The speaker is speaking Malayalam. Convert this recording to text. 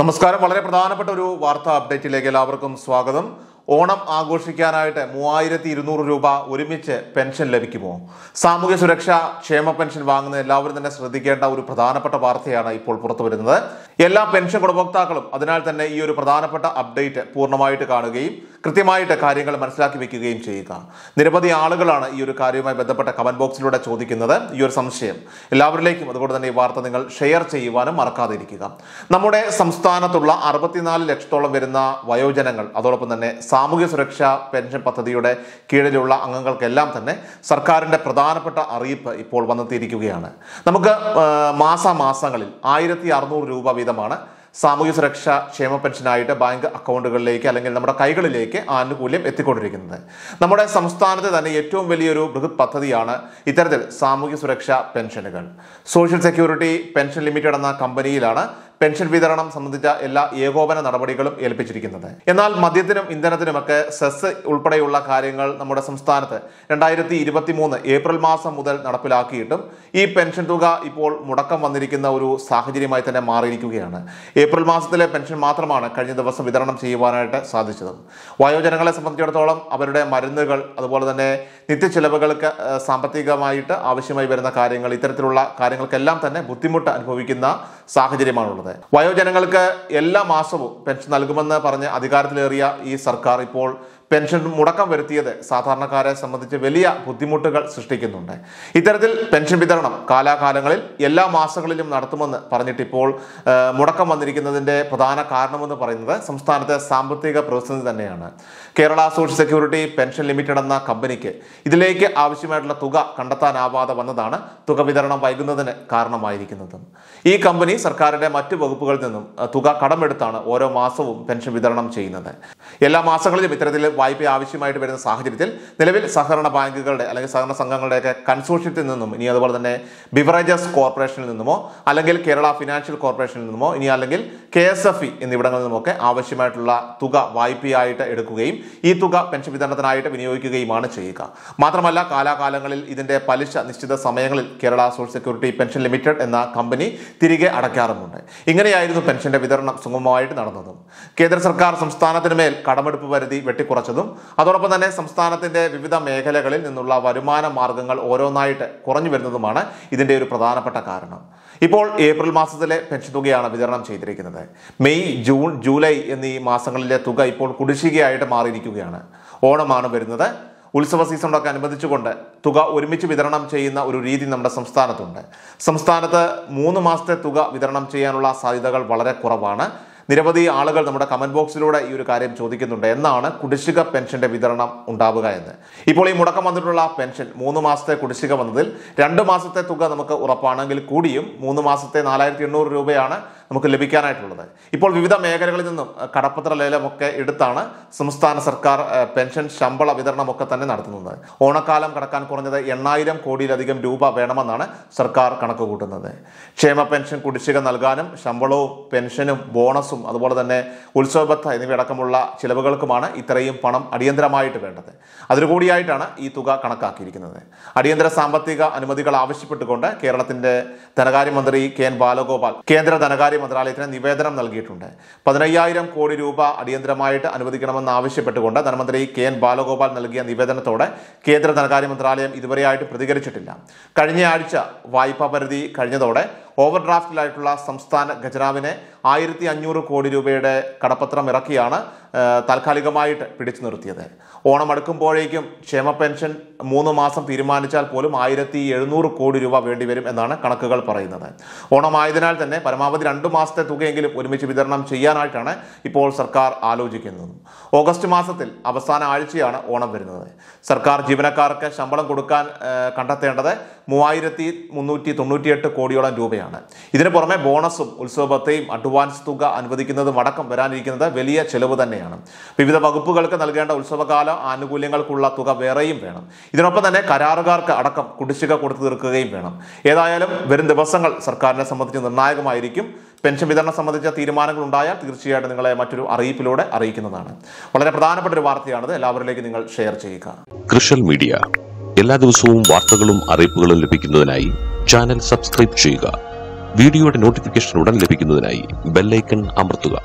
നമസ്കാരം വളരെ പ്രധാനപ്പെട്ട ഒരു വാർത്താ അപ്ഡേറ്റിലേക്ക് എല്ലാവർക്കും സ്വാഗതം ഓണം ആഘോഷിക്കാനായിട്ട് മൂവായിരത്തി ഇരുന്നൂറ് രൂപ ഒരുമിച്ച് പെൻഷൻ ലഭിക്കുമോ സാമൂഹ്യ സുരക്ഷാ ക്ഷേമ പെൻഷൻ വാങ്ങുന്ന എല്ലാവരും തന്നെ ശ്രദ്ധിക്കേണ്ട ഒരു പ്രധാനപ്പെട്ട വാർത്തയാണ് ഇപ്പോൾ പുറത്തു വരുന്നത് എല്ലാ പെൻഷൻ ഗുണഭോക്താക്കളും അതിനാൽ തന്നെ ഈ ഒരു പ്രധാനപ്പെട്ട അപ്ഡേറ്റ് പൂർണ്ണമായിട്ട് കാണുകയും കൃത്യമായിട്ട് കാര്യങ്ങൾ മനസ്സിലാക്കി വെക്കുകയും ചെയ്യുക നിരവധി ആളുകളാണ് ഈ ഒരു കാര്യവുമായി ബന്ധപ്പെട്ട കമൻറ്റ് ബോക്സിലൂടെ ചോദിക്കുന്നത് ഈ ഒരു സംശയം എല്ലാവരിലേക്കും അതുകൊണ്ട് തന്നെ ഈ വാർത്ത നിങ്ങൾ ഷെയർ ചെയ്യുവാനും മറക്കാതിരിക്കുക നമ്മുടെ സംസ്ഥാനത്തുള്ള അറുപത്തിനാല് ലക്ഷത്തോളം വരുന്ന വയോജനങ്ങൾ അതോടൊപ്പം തന്നെ സാമൂഹ്യ സുരക്ഷാ പെൻഷൻ പദ്ധതിയുടെ കീഴിലുള്ള അംഗങ്ങൾക്കെല്ലാം തന്നെ സർക്കാരിൻ്റെ പ്രധാനപ്പെട്ട അറിയിപ്പ് ഇപ്പോൾ വന്നെത്തിയിരിക്കുകയാണ് നമുക്ക് മാസമാസങ്ങളിൽ ആയിരത്തി രൂപ വീതമാണ് സാമൂഹ്യ സുരക്ഷ ക്ഷേമ പെൻഷനായിട്ട് ബാങ്ക് അക്കൗണ്ടുകളിലേക്ക് അല്ലെങ്കിൽ നമ്മുടെ കൈകളിലേക്ക് ആനുകൂല്യം എത്തിക്കൊണ്ടിരിക്കുന്നത് നമ്മുടെ സംസ്ഥാനത്തെ തന്നെ ഏറ്റവും വലിയൊരു ബൃഹത് പദ്ധതിയാണ് ഇത്തരത്തിൽ സാമൂഹ്യ സുരക്ഷാ പെൻഷനുകൾ സോഷ്യൽ സെക്യൂരിറ്റി പെൻഷൻ ലിമിറ്റഡ് എന്ന കമ്പനിയിലാണ് പെൻഷൻ വിതരണം സംബന്ധിച്ച എല്ലാ ഏകോപന നടപടികളും ഏൽപ്പിച്ചിരിക്കുന്നത് എന്നാൽ മദ്യത്തിനും ഇന്ധനത്തിനുമൊക്കെ സെസ് ഉൾപ്പെടെയുള്ള കാര്യങ്ങൾ നമ്മുടെ സംസ്ഥാനത്ത് രണ്ടായിരത്തി ഇരുപത്തി മൂന്ന് ഏപ്രിൽ മാസം മുതൽ നടപ്പിലാക്കിയിട്ടും ഈ പെൻഷൻ തുക ഇപ്പോൾ മുടക്കം വന്നിരിക്കുന്ന ഒരു സാഹചര്യമായി തന്നെ മാറിയിരിക്കുകയാണ് ഏപ്രിൽ മാസത്തിലെ പെൻഷൻ മാത്രമാണ് കഴിഞ്ഞ ദിവസം വിതരണം ചെയ്യുവാനായിട്ട് സാധിച്ചത് വയോജനങ്ങളെ സംബന്ധിച്ചിടത്തോളം അവരുടെ മരുന്നുകൾ അതുപോലെ തന്നെ നിത്യച്ചെലവുകൾക്ക് സാമ്പത്തികമായിട്ട് ആവശ്യമായി വരുന്ന കാര്യങ്ങൾ ഇത്തരത്തിലുള്ള കാര്യങ്ങൾക്കെല്ലാം തന്നെ ബുദ്ധിമുട്ട് അനുഭവിക്കുന്ന സാഹചര്യമാണുള്ളത് വന്നത് വയോജനങ്ങൾക്ക് എല്ലാ മാസവും പെൻഷൻ നൽകുമെന്ന് പറഞ്ഞ് അധികാരത്തിലേറിയ ഈ സർക്കാർ ഇപ്പോൾ പെൻഷൻ മുടക്കം വരുത്തിയത് സാധാരണക്കാരെ സംബന്ധിച്ച് വലിയ ബുദ്ധിമുട്ടുകൾ സൃഷ്ടിക്കുന്നുണ്ട് ഇത്തരത്തിൽ പെൻഷൻ വിതരണം കാലാകാലങ്ങളിൽ എല്ലാ മാസങ്ങളിലും നടത്തുമെന്ന് പറഞ്ഞിട്ട് ഇപ്പോൾ മുടക്കം വന്നിരിക്കുന്നതിൻ്റെ പ്രധാന കാരണമെന്ന് പറയുന്നത് സംസ്ഥാനത്തെ സാമ്പത്തിക പ്രതിസന്ധി തന്നെയാണ് Kerala social security pension limited എന്ന കമ്പനിക്ക് ഇതിലേക്ക് ആവശ്യമായിട്ടുള്ള തുക കണ്ടെത്താനാവാതെ വന്നതാണ് തുക വിതരണം വൈകുന്നതിന് കാരണമായിരിക്കുന്നത് ഈ കമ്പനി സർക്കാരിൻ്റെ മറ്റ് വകുപ്പുകളിൽ നിന്നും തുക കടമെടുത്താണ് ഓരോ മാസവും പെൻഷൻ വിതരണം ചെയ്യുന്നത് എല്ലാ മാസങ്ങളിലും ഇത്തരത്തിൽ വായ്പ ആവശ്യമായിട്ട് വരുന്ന സാഹചര്യത്തിൽ നിലവിൽ സഹകരണ ബാങ്കുകളുടെ അല്ലെങ്കിൽ സഹകരണ സംഘങ്ങളുടെയൊക്കെ കൺസോർഷ്യത്തിൽ നിന്നും ഇനി അതുപോലെ തന്നെ ബിവറേജസ് കോർപ്പറേഷനിൽ നിന്നുമോ അല്ലെങ്കിൽ കേരള ഫിനാൻഷ്യൽ കോർപ്പറേഷനിൽ നിന്നുമോ ഇനി അല്ലെങ്കിൽ കെ എസ് എഫ് ഇ എന്നിവിടങ്ങളിൽ നിന്നുമൊക്കെ ആവശ്യമായിട്ടുള്ള തുക വായ്പയായിട്ട് എടുക്കുകയും ഈ തുക പെൻഷൻ വിതരണത്തിനായിട്ട് വിനിയോഗിക്കുകയുമാണ് ചെയ്യുക മാത്രമല്ല കാലാകാലങ്ങളിൽ ഇതിൻ്റെ പലിശ നിശ്ചിത സമയങ്ങളിൽ Kerala social security pension limited എന്ന കമ്പനി തിരികെ അടയ്ക്കാറുമുണ്ട് ഇങ്ങനെയായിരുന്നു പെൻഷന്റെ വിതരണം സുഗമമായിട്ട് നടന്നത് കേന്ദ്ര സർക്കാർ സംസ്ഥാനത്തിന് മേൽ കടമെടുപ്പ് പരിധി വെട്ടിക്കുറച്ചതും അതോടൊപ്പം തന്നെ സംസ്ഥാനത്തിന്റെ വിവിധ മേഖലകളിൽ നിന്നുള്ള വരുമാന മാർഗങ്ങൾ ഓരോന്നായിട്ട് കുറഞ്ഞു വരുന്നതുമാണ് ഇതിന്റെ ഒരു പ്രധാനപ്പെട്ട കാരണം ഇപ്പോൾ ഏപ്രിൽ മാസത്തിലെ പെൻഷൻ തുകയാണ് വിതരണം ചെയ്തിരിക്കുന്നത് മെയ് ജൂൺ ജൂലൈ എന്നീ മാസങ്ങളിലെ തുക ഇപ്പോൾ കുടിശ്ശികയായിട്ട് മാറിയിരിക്കുകയാണ് ഓണമാണ് വരുന്നത് ഉത്സവ സീസണോടൊക്കെ അനുബന്ധിച്ചുകൊണ്ട് തുക ഒരുമിച്ച് വിതരണം ചെയ്യുന്ന ഒരു രീതി നമ്മുടെ സംസ്ഥാനത്തുണ്ട് സംസ്ഥാനത്ത് മൂന്ന് മാസത്തെ തുക വിതരണം ചെയ്യാനുള്ള സാധ്യതകൾ വളരെ കുറവാണ് നിരവധി ആളുകൾ നമ്മുടെ കമന്റ് ബോക്സിലൂടെ ഈ ഒരു കാര്യം ചോദിക്കുന്നുണ്ട് എന്നാണ് കുടിശ്ശിക പെൻഷന്റെ വിതരണം ഉണ്ടാവുക എന്ന് ഇപ്പോൾ ഈ മുടക്കം വന്നിട്ടുള്ള പെൻഷൻ മൂന്ന് മാസത്തെ കുടിശ്ശിക വന്നതിൽ രണ്ട് മാസത്തെ തുക നമുക്ക് ഉറപ്പാണെങ്കിൽ കൂടിയും മൂന്ന് മാസത്തെ നാലായിരത്തി രൂപയാണ് നമുക്ക് ലഭിക്കാനായിട്ടുള്ളത് ഇപ്പോൾ വിവിധ മേഖലകളിൽ നിന്നും കടപ്പത്ര ലേലമൊക്കെ എടുത്താണ് സംസ്ഥാന സർക്കാർ പെൻഷൻ ശമ്പള വിതരണമൊക്കെ തന്നെ നടത്തുന്നത് ഓണക്കാലം കടക്കാൻ കുറഞ്ഞത് എണ്ണായിരം കോടിയിലധികം രൂപ വേണമെന്നാണ് സർക്കാർ കണക്ക് കൂട്ടുന്നത് ക്ഷേമ പെൻഷൻ കുടിശ്ശിക നൽകാനും ശമ്പളവും പെൻഷനും ബോണസും അതുപോലെ തന്നെ ഉത്സവബത്ത എന്നിവയടക്കമുള്ള ചിലവുകൾക്കുമാണ് ഇത്രയും പണം അടിയന്തരമായിട്ട് വേണ്ടത് അതിനുകൂടിയായിട്ടാണ് ഈ തുക കണക്കാക്കിയിരിക്കുന്നത് അടിയന്തര സാമ്പത്തിക അനുമതികൾ ആവശ്യപ്പെട്ടുകൊണ്ട് കേരളത്തിന്റെ ധനകാര്യമന്ത്രി കെ എൻ ബാലഗോപാൽ കേന്ദ്ര ധനകാര്യ ധനകാര്യ മന്ത്രാലയത്തിന് നിവേദനം നൽകിയിട്ടുണ്ട് പതിനയ്യായിരം കോടി രൂപ അടിയന്തരമായിട്ട് അനുവദിക്കണമെന്ന് ആവശ്യപ്പെട്ടുകൊണ്ട് ധനമന്ത്രി കെ എൻ ബാലഗോപാൽ നൽകിയ നിവേദനത്തോടെ കേന്ദ്ര ധനകാര്യ മന്ത്രാലയം ഇതുവരെയായിട്ട് പ്രതികരിച്ചിട്ടില്ല കഴിഞ്ഞയാഴ്ച വായ്പാ പരിധി കഴിഞ്ഞതോടെ ഓവർ ഡ്രാഫ്റ്റിലായിട്ടുള്ള സംസ്ഥാന ഖജനാവിനെ ആയിരത്തി അഞ്ഞൂറ് കോടി രൂപയുടെ കടപ്പത്രം ഇറക്കിയാണ് താൽക്കാലികമായിട്ട് പിടിച്ചു നിർത്തിയത് ഓണം അടുക്കുമ്പോഴേക്കും ക്ഷേമ പെൻഷൻ മൂന്ന് മാസം തീരുമാനിച്ചാൽ പോലും ആയിരത്തി എഴുന്നൂറ് കോടി രൂപ വേണ്ടിവരും എന്നാണ് കണക്കുകൾ പറയുന്നത് ഓണമായതിനാൽ തന്നെ പരമാവധി രണ്ട് മാസത്തെ തുകയെങ്കിലും ഒരുമിച്ച് വിതരണം ചെയ്യാനായിട്ടാണ് ഇപ്പോൾ സർക്കാർ ആലോചിക്കുന്നത് ഓഗസ്റ്റ് മാസത്തിൽ അവസാന ആഴ്ചയാണ് ഓണം വരുന്നത് സർക്കാർ ജീവനക്കാർക്ക് ശമ്പളം കൊടുക്കാൻ കണ്ടെത്തേണ്ടത് മൂവായിരത്തി മുന്നൂറ്റി തൊണ്ണൂറ്റിയെട്ട് കോടിയോളം രൂപയാണ് തന്നെയാണ് ഇതിന് പുറമെ ബോണസും ഉത്സവത്തെയും അഡ്വാൻസ് തുക അനുവദിക്കുന്നതും അടക്കം വരാനിരിക്കുന്നത് വലിയ ചെലവ് തന്നെയാണ് വിവിധ വകുപ്പുകൾക്ക് നൽകേണ്ട ഉത്സവകാല ആനുകൂല്യങ്ങൾക്കുള്ള തുക വേറെയും വേണം ഇതിനൊപ്പം തന്നെ കരാറുകാർക്ക് അടക്കം കുടിശ്ശിക കൊടുത്തു തീർക്കുകയും വേണം ഏതായാലും വരും ദിവസങ്ങൾ സർക്കാരിനെ സംബന്ധിച്ച് നിർണായകമായിരിക്കും പെൻഷൻ വിതരണം സംബന്ധിച്ച തീരുമാനങ്ങൾ ഉണ്ടായാൽ തീർച്ചയായിട്ടും നിങ്ങളെ മറ്റൊരു അറിയിപ്പിലൂടെ അറിയിക്കുന്നതാണ് വളരെ പ്രധാനപ്പെട്ട ഒരു വാർത്തയാണത് എല്ലാവരിലേക്ക് നിങ്ങൾ ഷെയർ ചെയ്യുക കൃഷൽ മീഡിയ എല്ലാ ദിവസവും വാർത്തകളും അറിയിപ്പുകളും ലഭിക്കുന്നതിനായി ചാനൽ സബ്സ്ക്രൈബ് ചെയ്യുക വീഡിയോയുടെ നോട്ടിഫിക്കേഷൻ ഉടൻ ലഭിക്കുന്നതിനായി ബെല്ലൈക്കൺ അമർത്തുക